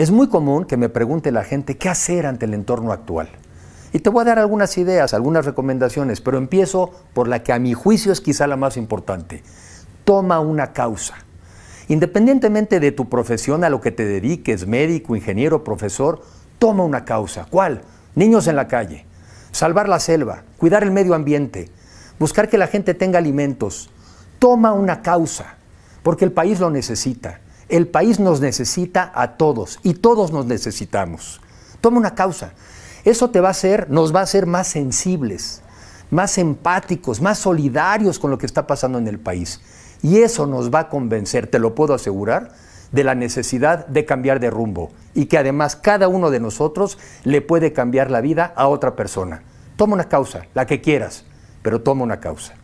Es muy común que me pregunte la gente qué hacer ante el entorno actual. Y te voy a dar algunas ideas, algunas recomendaciones, pero empiezo por la que a mi juicio es quizá la más importante. Toma una causa. Independientemente de tu profesión, a lo que te dediques, médico, ingeniero, profesor, toma una causa. ¿Cuál? Niños en la calle, salvar la selva, cuidar el medio ambiente, buscar que la gente tenga alimentos. Toma una causa, porque el país lo necesita. El país nos necesita a todos y todos nos necesitamos. Toma una causa. Eso te va a hacer, nos va a hacer más sensibles, más empáticos, más solidarios con lo que está pasando en el país. Y eso nos va a convencer, te lo puedo asegurar, de la necesidad de cambiar de rumbo y que además cada uno de nosotros le puede cambiar la vida a otra persona. Toma una causa, la que quieras, pero toma una causa.